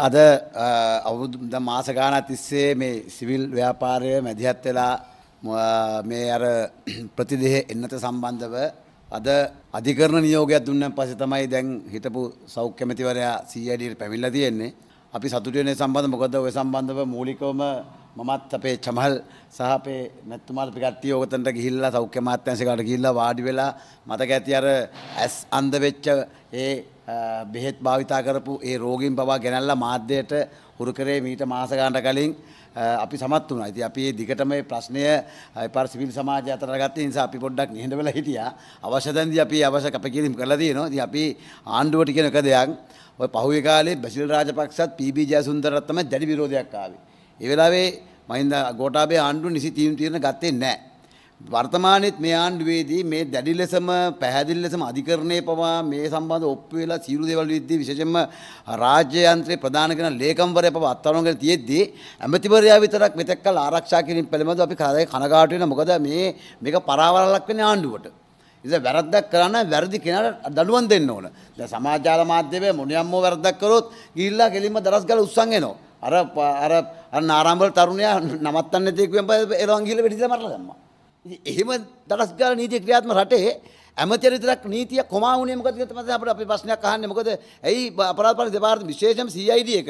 අද අවුද මාස ගානක් තිස්සේ මේ සිවිල් ව්‍යාපාරය මැදිහත් වෙලා මේ අර ප්‍රතිදේහ එන්නත සම්බන්ධව අද අධිකරණ නියෝගයක් දුන්නන් පස්සේ තමයි දැන් හිටපු සෞඛ්‍ය ඇමතිවරයා CID ට පැමිණලා තියෙන්නේ. අපි සතුටු වෙන සම්බන්ධ මොකද ඔය සම්බන්ධව මූලිකවම මමත් අපේ චමල් සහ අපේ මැතිතුමාලා පිටකට්ටිය ඕකතනට ගිහිල්ලා සෞඛ්‍ය මාත්‍යංශයකට ගිහිල්ලා වාඩි වෙලා මතක ඇති අර ඇස් අන්ධ වෙච්ච ඒ බෙහෙත් භාවිතා කරපු ඒ රෝගීන් පවා ගෙනල්ලා මාධ්‍යයට හුරු කරේ මීට මාස ගානකට කලින් අපි සමත් වුණා. ඉතින් අපි මේ දිගටම මේ ප්‍රශ්නය පාර සිවිල් සමාජය අතර ගත්තේ නිසා අපි පොඩ්ඩක් නිහඬ වෙලා හිටියා. අවශ්‍ය දැන්දී අපි අවශ්‍ය කැපකිරීම කරලා තියෙනවා. ඉතින් අපි ආණ්ඩුවට කියන එක දෙයක්. ඔය පහුගිය කාලේ බැසිල් රාජපක්ෂත් පීබී ජයසුන්දරත් තමයි දැඩි විරෝධයක් ආවේ. ඒ වෙලාවේ මහින්ද ගෝඨාභය ආණ්ඩුව නිසි තීරණ తీරන ගත්තේ නැහැ. වර්තමානයේත් මේ ආණ්ඩුවේදී මේ දැඩි ලෙසම පැහැදිලි ලෙසම අධිකරණය පවා මේ සම්බන්ධ ඔප්පු වෙලා සියලු දේවල් විද්දී විශේෂයෙන්ම රාජ්‍ය යන්ත්‍රයේ ප්‍රධාන කරන ලේකම්වරයා පවා අත්අඩංගුවල තියෙද්දී ඇමතිවරයා විතරක් මෙතෙක් කල ආරක්ෂා කිරීම පිළිබඳව අපි කරදර කනගාටු වෙනවා මොකද මේ මේක පරාවලක් වෙන්නේ ආණ්ඩුවට. ඉතින් වැරද්දක් කරන වැරදි කෙනාට දඬුවම් දෙන්න ඕන. දැන් සමාජාල මාධ්‍යයේ මොනියම්මෝ වැරද්දක් කරොත් ගිහිල්ලා කෙලින්ම දරස් ගාලා උස්සන් එනවා. අර අර අර නාරාම්බල තරුණයා නවත්තන්න නැති කිව්වෙන් එලවන් ගිහලා වෙඩි දාලා මරලා දැම්මා. ඉතින් එහෙම දඩස් ගාලා නීතිය ක්‍රියාත්මක රටේ ඇමතිවරු විතරක් නීතිය කොමා වුණේ මොකද කියලා තමයි අපිට අපි ප්‍රශ්නයක් අහන්නේ. මොකද ඇයි අපරාධ පාලන දෙපාර්තමේන්තුව විශේෂම CID එක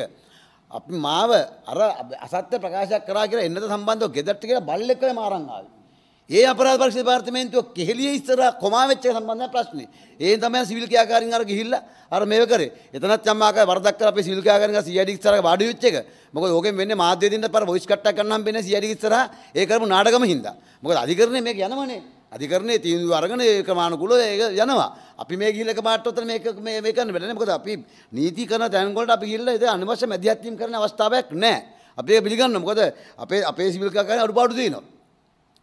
අපි මාව අර අසත්‍ය ප්‍රකාශයක් කරා කියලා එන්නත සම්බන්ධව ගෙදරට කියලා බල්ලෙක්ව මාරන් ආවේ. ඒ අපරාධ පරීක්ෂණ දෙපාර්තමේන්තුව කෙහෙලිය ඉස්සරහ කොමා වෙච්ච එක සම්බන්ධව ප්‍රශ්නේ. ඒ තමයි සිවිල් ක්‍රියාකාරීන් අර ගිහිල්ලා අර මේව කරේ. එතනත් යම් ආකාර වරදක් කරලා අපේ සිවිල් ක්‍රියාකාරීන් අර CID ඉස්සරහ වාඩි වෙච්ච එක. මොකද ඕකෙන් වෙන්නේ මාධ්‍ය දෙන්න පාර වොයිස් කට්ටක් ගන්නම් වෙන්නේ CID ඉස්සරහ ඒ කරපු නාටකම හින්දා. මොකද අධිකරණය මේක යනවනේ. අධිකරණයේ තීන්දුව අරගෙන ඒ ක්‍රමානුකූලව ඒක යනවා. අපි මේ ගිහිල්ලා එකපාරට උතන මේක මේ මේ කරන්න බැලන්නේ. මොකද අපි නීති කරන තැන් වලට අපි ගිහිල්ලා ඒක අනිවාර්ය මැදිහත් වීම කරන අවස්ථාවක් නැහැ. අපි ඒක පිළිගන්නවා. මොකද අපේ අපේ සිවිල් ක්‍රියාකාරීන් අඩුපාඩු තියෙනවා.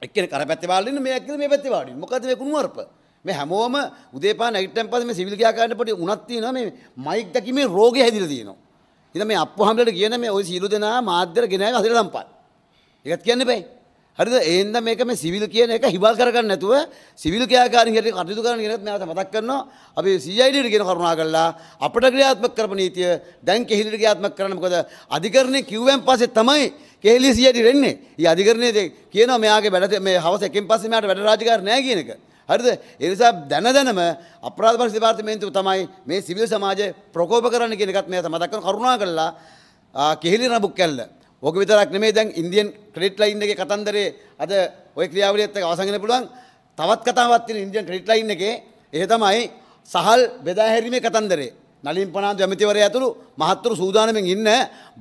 එක්කෙනෙක් අර පැත්තේ වාඩි වෙන මේ එක්කෙනෙක් මේ පැත්තේ වාඩි වෙන. මොකද මේ කුණුවarp මේ හැමෝම උදේපාන නැගිට්ටන් පස්සේ මේ සිවිල් ගියා ගන්න පොඩි උණක් තියෙනවා මේ මයික් දැකීමේ රෝගය හැදිලා තියෙනවා. ඉතින් මේ අප්පු හැමලට කියන මේ ওই සීළු දෙනා මාධ්‍යර ගෙනාවේ අදිර සම්පත්. ඒකත් කියන්න බෑ. හරිද ඒන්ද මේක මේ සිවිල් කියන එක හිවල් කරගන්න නැතුව සිවිල් ක්‍රියාකාරී හැටියට කටයුතු කරන කෙනෙක් මම මතක් කරනවා අපි CID ට කියන කරුණා කළා අපට ක්‍රියාත්මක කරපු නීතිය දැන් කෙහෙලිට ක්‍රියාත්මක කරන්න මොකද අධිකරණේ කිව්වෙන් පස්සේ තමයි කෙහෙලිය CID වෙන්නේ. ඊ අධිකරණයේ කියනවා මෙයාගේ වැඩ මේ හවස එකෙන් පස්සේ මෙයාට වැඩ රාජකාරී නැහැ කියන එක. හරිද? ඒ නිසා දැන දැනම අපරාධ පරීක්ෂණ දෙපාර්තමේන්තුව තමයි මේ සිවිල් සමාජය ප්‍රකෝප කරන්න කියන එකත් මම මතක් කරන කරුණා කළා කෙහෙලිය නබුක් කැල්ල ඕක විතරක් නෙමේ දැන් ඉන්දියන් ක්‍රෙඩිට් ලයින් එකේ කතන්දරේ අද ওই ක්‍රියාවලියත් එක්ක අවසන් වෙන්න පුළුවන් තවත් කතාවක් තියෙන ඉන්දියන් ක්‍රෙඩිට් ලයින් එකේ ඒ තමයි සහල් බෙදා හැරීමේ කතන්දරේ නලින් පනාන්දු ඇමතිවරයා ඇතුළු මහත්තුරු සූදානමින් ඉන්න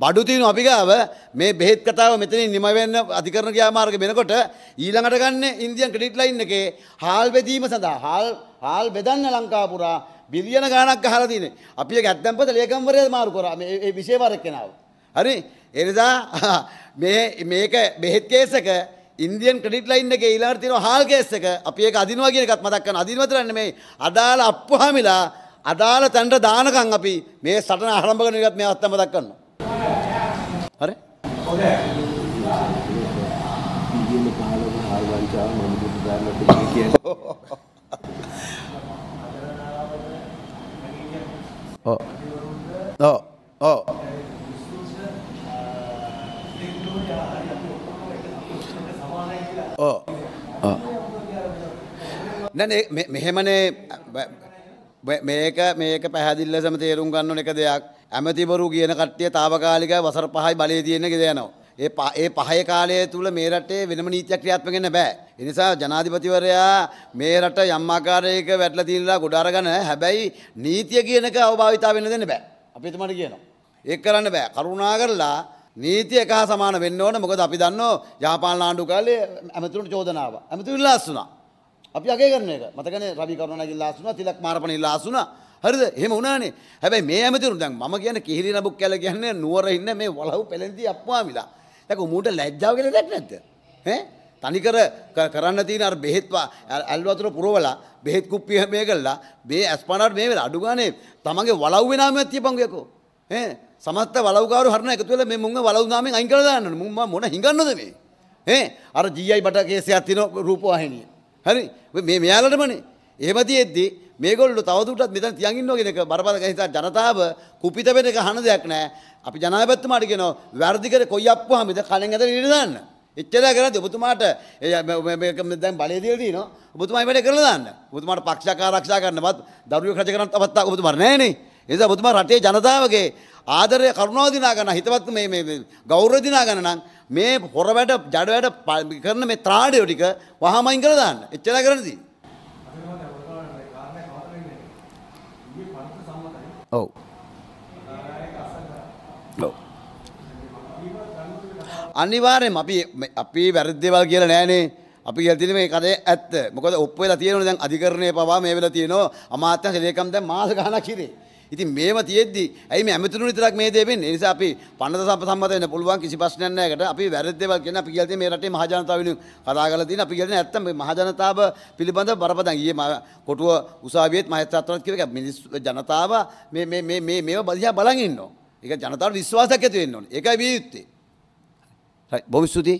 බඩු තියෙන අපි ගාව මේ බෙහෙත් කතාව මෙතනින් නිම වෙන්න අධිකරණ ක්‍රියාමාර්ග වෙනකොට ඊළඟට ගන්න ඉන්දියන් ක්‍රෙඩිට් ලයින් එකේ හාල් බෙදීම සඳහා හාල් හාල් බෙදන්න ලංකාව පුරා බිලියන ගාණක් ගහලා තියෙනවා. අපි ඒක ඇත්තම්පත ලේකම්වරයා මාරු කරා මේ මේ විශේෂ වරක් කෙනාව. හරි එනිසා මේක බෙහෙත් කේසක ඉන්දියන් ක්‍රඩිට් ලයින් එක ඊළඟට තියෙන හාල් කේස් එක අපි ඒක අදිනවා කියන එකත් මතක් කරන අදිනවද නෙමෙයි අදාළ අප්පුහමිලා අදාළ තැනට දානකම් අපි මේ සටන ආරම්භ කරන එකත් මේ අත්තම මතක් කරනවා හරි ඔව් ඔව් ඔව් ඕ නැ මෙහෙමනේ මේක මේක පැහැදිල්ල සම තේරුම් ගන්න එක දෙයක් ඇමතිවරු කියන කට්ටිය තාවකාලික වසර පහයි බලය තියෙන ගෙද යනවා. ඒ ඒ පහය කාලය තුළ මේ රටේ වෙනම නීතියක් ක්‍රියාත්මකෙන්න බෑ. එනිසා ජනාධිපතිවරයා මේ රට යම්මාකාරයක වැටල තිීල්ලා ගොඩාරගන හැබැයි නීතිය කියනක අවභාවිතා වෙන දෙන්න බෑ. අපිතුමට කියනවා. ඒ කරන්න බෑ කරුණා කරලා නීතිය එක සමාන වෙන්න ඕන මොකද අපි දන්න යාපාල ආණ්ඩු කාලේ ඇමතුරට චෝදනාව ඇමතු ඉල්ලාස් වුනා අපි අගේ කරන එක මතකන රවි කරුණ ඉල්ලාස් වුනා තිලක් මාරපණ ඉල්ලාස් වුනා හරිද එහෙම වුණානේ හැබැයි මේ ඇමතුරු දැන් මම කියන්නේ කිහිරි නබුක් කියලා කියන්නේ නුවර ඉන්න මේ වලව් පෙලෙන්දී අප්පාමිලා දැන් උඹට ලැජ්ජාව කියලා දෙයක් නැද්ද ඈ තනිකර කරන්න තියෙන අර බෙහෙත්වා ඇල් වතුර පුරවලා බෙහෙත් කුප්පිය මේ කළා මේ ඇස්පනාට මේ වෙලා අඩු ගානේ තමන්ගේ වලව් වෙනාමයක් තියපන් යකෝ ඈ සමස්ත වලව්කාරු හරණ එකතු වෙලා මේ මුංග වලව්නාමෙන් අයින් කරලා දාන්න ඕනේ. මුං මොන හිඟන්නද මේ? ඈ අර GI බට කේසයක් තියෙන රූපවාහිනිය. හරි මේ මෙයාලටමනේ. එහෙම තියෙද්දී මේගොල්ලෝ තවදුරටත් මෙතන තියන් ඉන්නවා කියන එක බරපතල හිතා ජනතාව කුපිත වෙන එක අහන දෙයක් නෑ. අපි ජනාධිපතිතුමාට කියනවා වැඩි කර කොයි අප්පුවාම ඉත කලින් ඇදලා ඉඳ දාන්න. එච්චරයි කරන්නේ ඔබතුමාට දැන් බලය දීලා තිනවා. ඔබතුමායි වැඩ කරලා දාන්න. ඔබතුමාට පක්ෂයක් ආරක්ෂා කරන්නවත් දරුවෙක් රජ කරන්න අවස්ථාවක් ඔබතුමාට නෑනේ. එද බතුමා රටේ ජනතාවගේ ආදරය කරුණාවදිනා ගන්න හිතවත් මේ ගෞරවදිනා ගන්න නම් මේ හොර වැඩ ජඩ වැඩ කරන මේ ත්‍රාඩයෝ ටික වහමයින් කරලා දාන්න. එච්චරයි කරන්නේ. ඔව්. ඔව්. අනිවාර්යෙන්ම අපි අපි වැරදි දේවල් කියලා නෑනේ. අපි ගැතින මේ කදේ ඇත්ත මොකද ඔප්පු වෙලා තියෙනවනේ දැන් අධිකරණය පවා මේ වෙලා තියෙනවා අමාත්‍ය ලේකම් දැන් මාස ගාණක් හිරේ ඉතින් මේම තියෙද්දි ඇයි මේ ඇමතුණු විතරක් මේ දේ වෙන්නේ? ඒ නිසා අපි පන්නත සම්පත වෙන්න පුළුවන් කිසි ප්‍රශ්නයක් නැහැ. ඒකට අපි වැරදි දේවල් කියන අපි කියලා තියෙන මේ රටේ මහජනතාව වෙනුවෙන් කතා කරලා තියෙන අපි කියලා තියෙන ඇත්තම මේ මහජනතාව පිළිබඳ බරපතල ඊයේ මම කොටුව උසාවියේත් මහත්සත්‍රාත් කියන එක මිනිස් ජනතාව මේ මේ මේ මේ මේව බලලා බලන් ඉන්නවා. ඒක ජනතාවට විශ්වාසයක් ඇති වෙන්න ඕනේ. ඒකයි විය යුත්තේ. හරි බොහොම ස්තුතියි.